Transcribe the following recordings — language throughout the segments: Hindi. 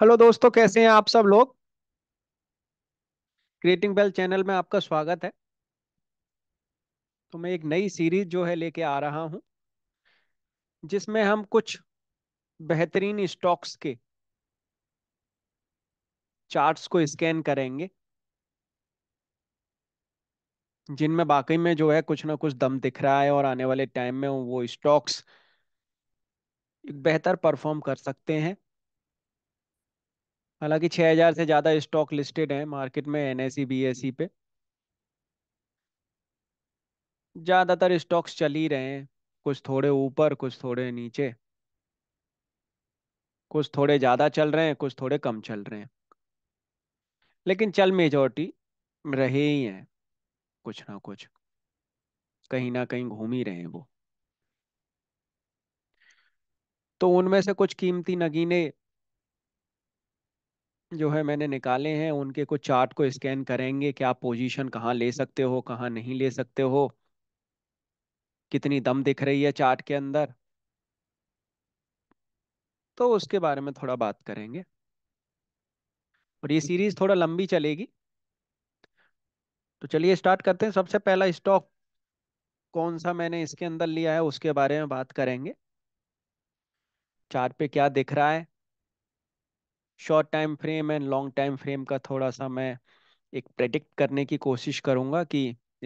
हेलो दोस्तों कैसे हैं आप सब लोग क्रिएटिंग बेल चैनल में आपका स्वागत है तो मैं एक नई सीरीज जो है लेके आ रहा हूं जिसमें हम कुछ बेहतरीन स्टॉक्स के चार्ट्स को स्कैन करेंगे जिनमें बाकी में जो है कुछ ना कुछ दम दिख रहा है और आने वाले टाइम में वो स्टॉक्स बेहतर परफॉर्म कर सकते हैं हालांकि 6000 से ज़्यादा स्टॉक लिस्टेड है मार्केट में एन एस सी पे ज़्यादातर स्टॉक्स चल ही रहे हैं कुछ थोड़े ऊपर कुछ थोड़े नीचे कुछ थोड़े ज़्यादा चल रहे हैं कुछ थोड़े कम चल रहे हैं लेकिन चल मेजोरिटी रहे ही हैं कुछ ना कुछ कहीं ना कहीं घूम ही रहे हैं वो तो उनमें से कुछ कीमती नगीने जो है मैंने निकाले हैं उनके कुछ चार्ट को स्कैन करेंगे कि आप पोजीशन कहाँ ले सकते हो कहाँ नहीं ले सकते हो कितनी दम दिख रही है चार्ट के अंदर तो उसके बारे में थोड़ा बात करेंगे और ये सीरीज थोड़ा लंबी चलेगी तो चलिए स्टार्ट करते हैं सबसे पहला स्टॉक कौन सा मैंने इसके अंदर लिया है उसके बारे में बात करेंगे चार्ट पे क्या दिख रहा है short time frame and long time frame का थोड़ा सा मैं एक प्रेडिक्ट करने की कोशिश करूंगा कि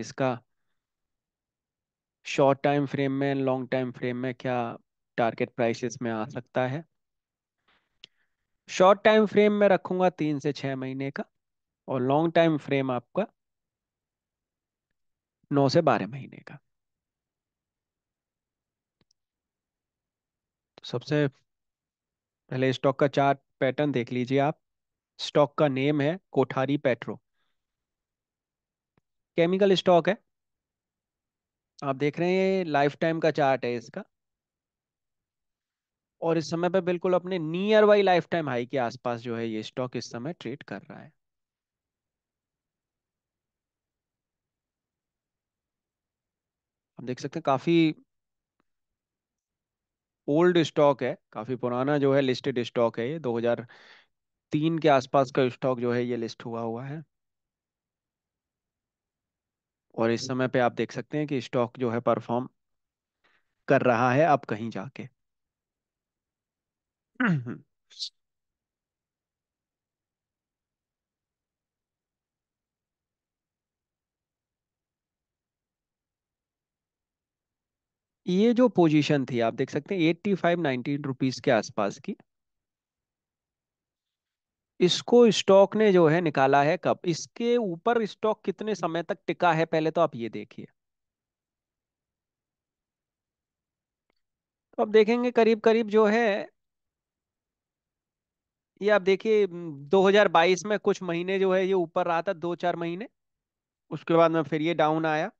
इसका शॉर्ट टाइम फ्रेम में एंड लॉन्ग टाइम फ्रेम में क्या टारगेट प्राइसेस में आ सकता है शॉर्ट टाइम फ्रेम में रखूंगा तीन से छह महीने का और लॉन्ग टाइम फ्रेम आपका नौ से बारह महीने का तो सबसे पहले स्टॉक का चार्ट पैटर्न देख लीजिए आप स्टॉक का नेम है कोठारी पेट्रो केमिकल स्टॉक है आप देख रहे हैं ये लाइफ टाइम का चार्ट है इसका और इस समय पे बिल्कुल अपने nearby lifetime high के आसपास जो है ये स्टॉक इस समय ट्रेड कर रहा है आप देख सकते हैं काफ़ी ओल्ड स्टॉक है काफ़ी पुराना जो है लिस्टेड स्टॉक है ये 2003 के आसपास का स्टॉक जो है ये लिस्ट हुआ हुआ है और इस समय पे आप देख सकते हैं कि स्टॉक जो है परफॉर्म कर रहा है अब कहीं जाके हम्म। ये जो पोजीशन थी आप देख सकते हैं फाइव नाइनटी रुपीज के आसपास की इसको स्टॉक ने जो है निकाला है कब इसके ऊपर स्टॉक कितने समय तक टिका है पहले तो आप ये देखिए तो आप देखेंगे करीब करीब जो है ये आप देखिए 2022 में कुछ महीने जो है ये ऊपर रहा था दो चार महीने उसके बाद में फिर ये डाउन आया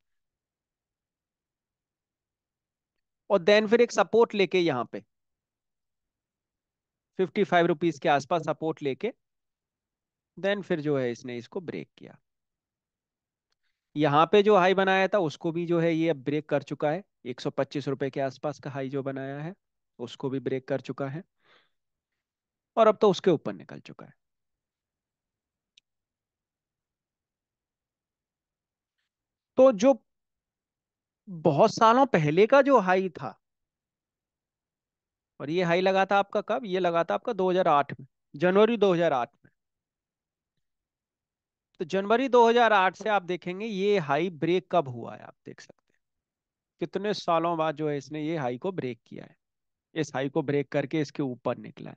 और देन फिर एक सपोर्ट लेके यहाँ पे फिफ्टी फाइव रुपीज के आसपास सपोर्ट लेके देन फिर जो है इसने इसको ब्रेक किया यहाँ पे जो हाई बनाया था उसको भी जो है ये अब ब्रेक कर चुका है एक सौ पच्चीस रुपए के आसपास का हाई जो बनाया है उसको भी ब्रेक कर चुका है और अब तो उसके ऊपर निकल चुका है तो जो बहुत सालों पहले का जो हाई था और ये हाई लगा था आपका कब ये लगा था आपका 2008 में जनवरी 2008 में तो जनवरी 2008 से आप देखेंगे ये हाई ब्रेक कब हुआ है आप देख सकते हैं कितने सालों बाद जो है इसने ये हाई को ब्रेक किया है इस हाई को ब्रेक करके इसके ऊपर निकला है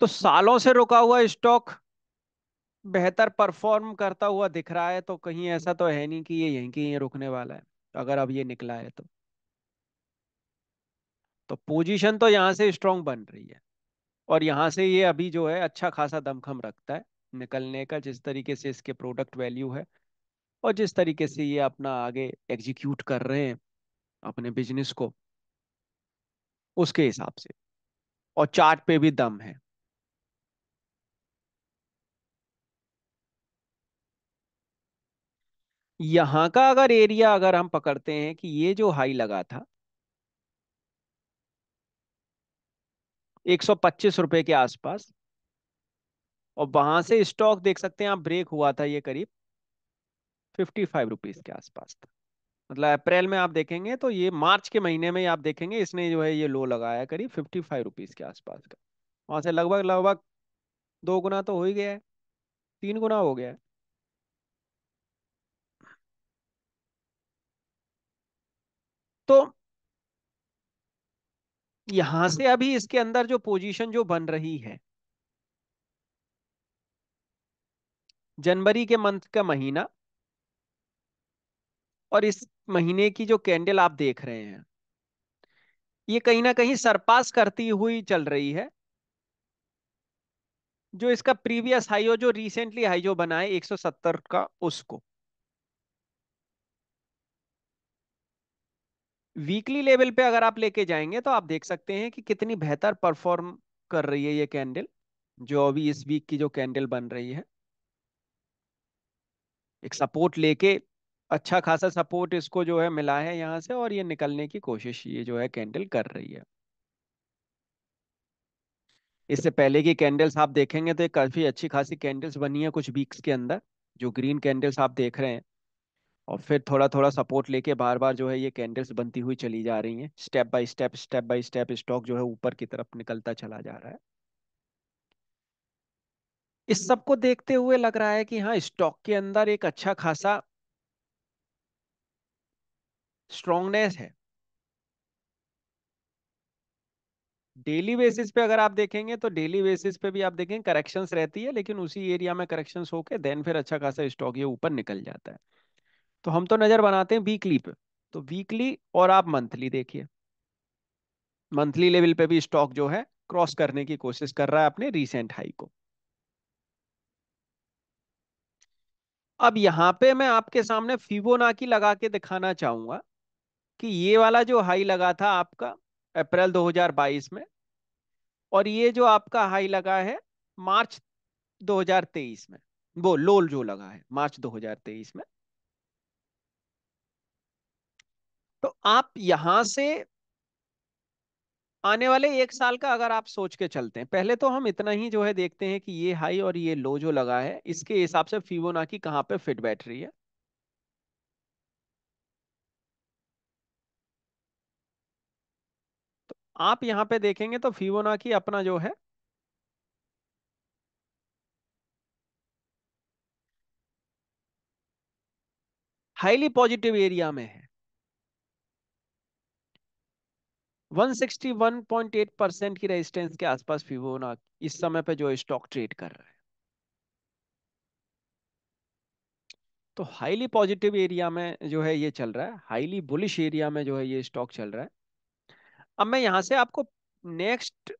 तो सालों से रुका हुआ स्टॉक बेहतर परफॉर्म करता हुआ दिख रहा है तो कहीं ऐसा तो है नहीं कि ये यहीं के यहीं रुकने वाला है अगर अब ये निकला है तो तो पोजीशन तो यहाँ से स्ट्रांग बन रही है और यहाँ से ये अभी जो है अच्छा खासा दमखम रखता है निकलने का जिस तरीके से इसके प्रोडक्ट वैल्यू है और जिस तरीके से ये अपना आगे एग्जीक्यूट कर रहे हैं अपने बिजनेस को उसके हिसाब से और चार्ट पे भी दम है यहाँ का अगर एरिया अगर हम पकड़ते हैं कि ये जो हाई लगा था एक सौ पच्चीस रुपए के आसपास और वहां से स्टॉक देख सकते हैं आप ब्रेक हुआ था ये करीब फिफ्टी फाइव रुपीज के आसपास था मतलब अप्रैल में आप देखेंगे तो ये मार्च के महीने में आप देखेंगे इसने जो है ये लो लगाया करीब फिफ्टी फाइव रुपीज के आसपास का वहां से लगभग लगभग दो गुना तो हो ही गया है तीन गुना हो गया है तो यहां से अभी इसके अंदर जो पोजीशन जो बन रही है जनवरी के मंथ का महीना और इस महीने की जो कैंडल आप देख रहे हैं ये कहीं ना कहीं सरपास करती हुई चल रही है जो इसका प्रीवियस हाई हो जो रिसेंटली हाई जो बना है 170 का उसको वीकली लेवल पे अगर आप लेके जाएंगे तो आप देख सकते हैं कि कितनी बेहतर परफॉर्म कर रही है ये कैंडल जो अभी इस वीक की जो कैंडल बन रही है एक सपोर्ट लेके अच्छा खासा सपोर्ट इसको जो है मिला है यहाँ से और ये निकलने की कोशिश ये जो है कैंडल कर रही है इससे पहले की कैंडल्स आप देखेंगे तो काफी अच्छी खासी कैंडल्स बनी है कुछ वीक्स के अंदर जो ग्रीन कैंडल्स आप देख रहे हैं और फिर थोड़ा थोड़ा सपोर्ट लेके बार बार जो है ये कैंडल्स बनती हुई चली जा रही हैं step by step step by step stock जो है ऊपर की तरफ निकलता चला जा रहा है इस सब को देखते हुए लग रहा है कि हाँ स्टॉक के अंदर एक अच्छा खासा स्ट्रॉन्गनेस है डेली बेसिस पे अगर आप देखेंगे तो डेली बेसिस पे भी आप देखेंगे करेक्शंस रहती है लेकिन उसी एरिया में करेक्शंस होके देन फिर अच्छा खासा स्टॉक ये ऊपर निकल जाता है तो हम तो नज़र बनाते हैं वीकली पे तो वीकली और आप मंथली देखिए मंथली लेवल पे भी स्टॉक जो है क्रॉस करने की कोशिश कर रहा है अपने रिसेंट हाई को अब यहां पे मैं आपके सामने फिबोनाकी लगा के दिखाना चाहूंगा कि ये वाला जो हाई लगा था आपका अप्रैल 2022 में और ये जो आपका हाई लगा है मार्च 2023 में वो लोल जो लगा है मार्च 2023 में तो आप यहां से आने वाले एक साल का अगर आप सोच के चलते हैं पहले तो हम इतना ही जो है देखते हैं कि ये हाई और ये लो जो लगा है इसके हिसाब से की कहां पे फिट बैठ रही है तो आप यहां पे देखेंगे तो की अपना जो है हाईली पॉजिटिव एरिया में है 161.8 परसेंट की रेजिस्टेंस के आसपास फिबोना इस समय पे जो स्टॉक ट्रेड कर रहा है तो हाईली पॉजिटिव एरिया में जो है ये चल रहा है हाईली बुलिश एरिया में जो है ये स्टॉक चल रहा है अब मैं यहां से आपको नेक्स्ट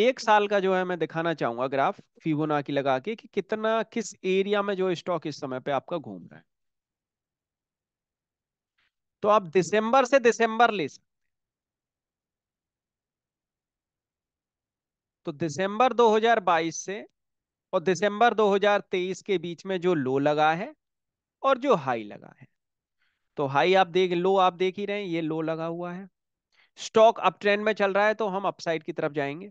एक साल का जो है मैं दिखाना चाहूंगा ग्राफ की लगा के कि कितना किस एरिया में जो स्टॉक इस समय पे आपका घूम रहा है तो आप दिसंबर से दिसंबर ले सकते तो दिसंबर 2022 से और दिसंबर 2023 के बीच में जो लो लगा है और जो हाई लगा है तो हाई आप देख लो आप देख ही रहे हैं ये लो लगा हुआ है स्टॉक अप ट्रेंड में चल रहा है तो हम अपसाइड की तरफ जाएंगे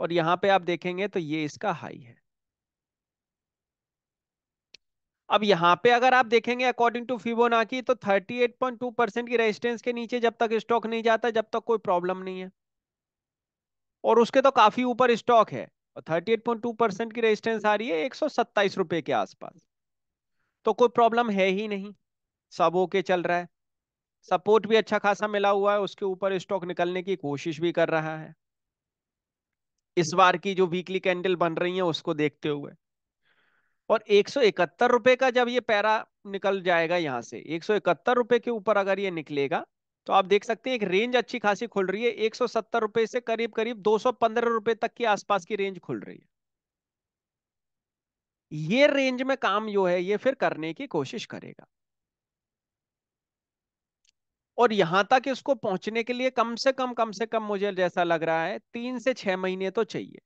और यहां पे आप देखेंगे तो ये इसका हाई है अब यहां पे अगर आप देखेंगे अकॉर्डिंग टू फिबोनाकी तो 38.2 परसेंट की रेजिस्टेंस के नीचे जब तक स्टॉक नहीं जाता जब तक कोई प्रॉब्लम नहीं है और उसके तो काफी ऊपर स्टॉक है और 38.2 परसेंट की रेजिस्टेंस आ रही है एक रुपए के आसपास तो कोई प्रॉब्लम है ही नहीं सब ओके चल रहा है सपोर्ट भी अच्छा खासा मिला हुआ है उसके ऊपर स्टॉक निकलने की कोशिश भी कर रहा है इस बार की जो वीकली कैंडल बन रही है उसको देखते हुए और एक रुपए का जब ये पैरा निकल जाएगा यहां से एक रुपए के ऊपर अगर ये निकलेगा तो आप देख सकते हैं एक रेंज अच्छी खासी खुल रही है एक रुपए से करीब करीब दो रुपए तक के आसपास की रेंज खुल रही है ये रेंज में काम जो है ये फिर करने की कोशिश करेगा और यहां तक इसको पहुंचने के लिए कम से कम कम से कम मुझे जैसा लग रहा है तीन से छह महीने तो चाहिए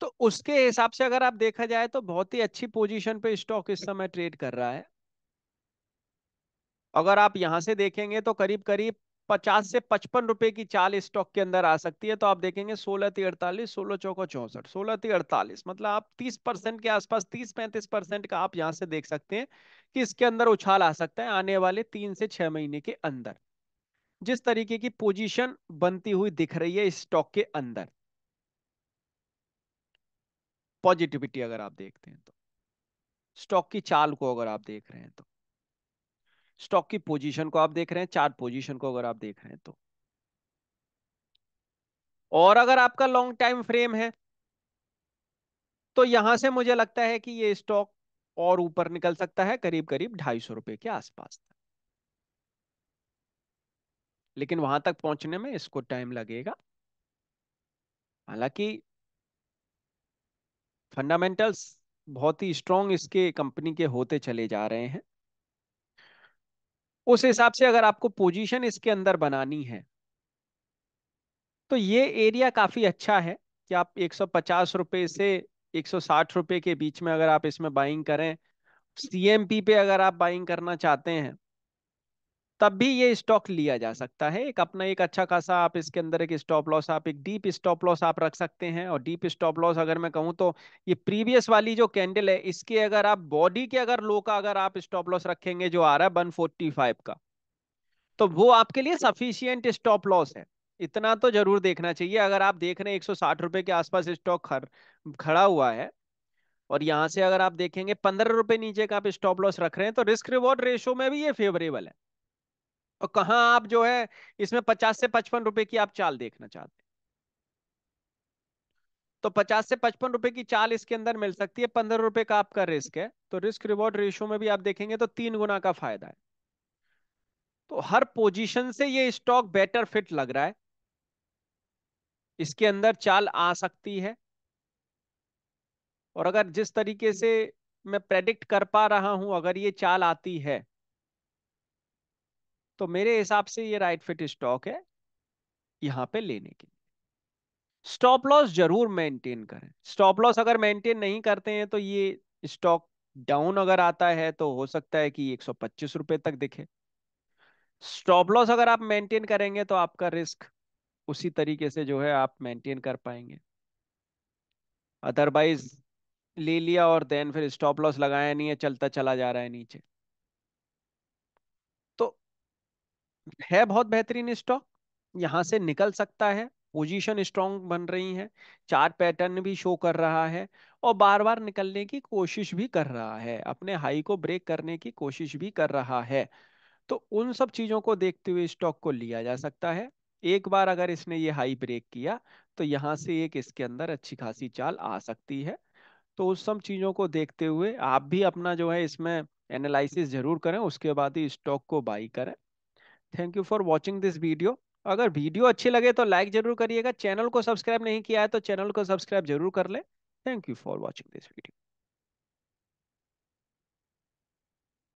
तो उसके हिसाब से अगर आप देखा जाए तो बहुत ही अच्छी पोजीशन पे स्टॉक इस समय ट्रेड कर रहा है अगर आप यहां से देखेंगे तो करीब करीब पचास से पचपन रुपए की चाल स्टॉक के अंदर आ सकती है तो आप देखेंगे सोलह ती अड़तालीस सोलह चौक चौसठ सोलह ती अड़तालीस मतलब आप तीस परसेंट के आसपास तीस पैंतीस परसेंट का आप यहां से देख सकते हैं कि इसके अंदर उछाल आ सकता है आने वाले तीन से छह महीने के अंदर जिस तरीके की पोजिशन बनती हुई दिख रही है स्टॉक के अंदर पॉजिटिविटी अगर आप देखते हैं तो स्टॉक की चाल को अगर आप देख रहे हैं तो स्टॉक की पोजीशन को आप देख रहे हैं चार पोजीशन को अगर आप देख रहे हैं तो और अगर आपका लॉन्ग टाइम फ्रेम है तो यहां से मुझे लगता है कि ये स्टॉक और ऊपर निकल सकता है करीब करीब ढाई सौ रुपए के आसपास लेकिन वहां तक पहुंचने में इसको टाइम लगेगा हालांकि फंडामेंटल्स बहुत ही स्ट्रॉन्ग इसके कंपनी के होते चले जा रहे हैं उस हिसाब से अगर आपको पोजीशन इसके अंदर बनानी है तो ये एरिया काफ़ी अच्छा है कि आप एक रुपए से एक रुपए के बीच में अगर आप इसमें बाइंग करें सीएमपी पे अगर आप बाइंग करना चाहते हैं तब भी ये स्टॉक लिया जा सकता है एक अपना एक अच्छा खासा आप इसके अंदर एक स्टॉप लॉस आप एक डीप स्टॉप लॉस आप रख सकते हैं और डीप स्टॉप लॉस अगर मैं कहूँ तो ये प्रीवियस वाली जो कैंडल है इसके अगर आप बॉडी के अगर लो का अगर आप स्टॉप लॉस रखेंगे जो आ रहा है वन का तो वो आपके लिए सफिशियंट स्टॉप लॉस है इतना तो जरूर देखना चाहिए अगर आप देख रहे हैं एक रुपए के आसपास स्टॉक खर, खड़ा हुआ है और यहां से अगर आप देखेंगे पंद्रह रुपए नीचे का आप स्टॉप लॉस रख रहे हैं तो रिस्क रिवॉर्ड रेशो में भी ये फेवरेबल है और कहा आप जो है इसमें पचास से पचपन रुपए की आप चाल देखना चाहते हैं तो पचास से पचपन रुपए की चाल इसके अंदर मिल सकती है पंद्रह रुपए का आपका रिस्क है तो रिस्क रिवॉर्ड रेशियो में भी आप देखेंगे तो तीन गुना का फायदा है तो हर पोजीशन से ये स्टॉक बेटर फिट लग रहा है इसके अंदर चाल आ सकती है और अगर जिस तरीके से मैं प्रेडिक्ट कर पा रहा हूं अगर ये चाल आती है तो मेरे हिसाब से ये राइट फिट स्टॉक है यहां पे लेने के लिए स्टॉप लॉस जरूर मेंटेन करें स्टॉप लॉस अगर मेंटेन नहीं करते हैं तो ये स्टॉक डाउन अगर आता है तो हो सकता है कि एक सौ पच्चीस रुपए तक दिखे स्टॉप लॉस अगर आप मेंटेन करेंगे तो आपका रिस्क उसी तरीके से जो है आप मेंटेन कर पाएंगे अदरवाइज ले लिया और देन फिर स्टॉप लॉस लगाया नहीं है चलता चला जा रहा है नीचे है बहुत बेहतरीन स्टॉक यहाँ से निकल सकता है पोजीशन स्ट्रॉन्ग बन रही है चार पैटर्न भी शो कर रहा है और बार बार निकलने की कोशिश भी कर रहा है अपने हाई को ब्रेक करने की कोशिश भी कर रहा है तो उन सब चीजों को देखते हुए स्टॉक को लिया जा सकता है एक बार अगर इसने ये हाई ब्रेक किया तो यहाँ से एक इसके अंदर अच्छी खासी चाल आ सकती है तो उस सब चीज़ों को देखते हुए आप भी अपना जो है इसमें एनालिसिस जरूर करें उसके बाद ही स्टॉक को बाई करें thank you for watching this video अगर वीडियो अच्छी लगे तो लाइक जरूर करिएगा चैनल को सब्सक्राइब नहीं किया है तो चैनल को सब्सक्राइब जरूर कर ले thank you for watching this video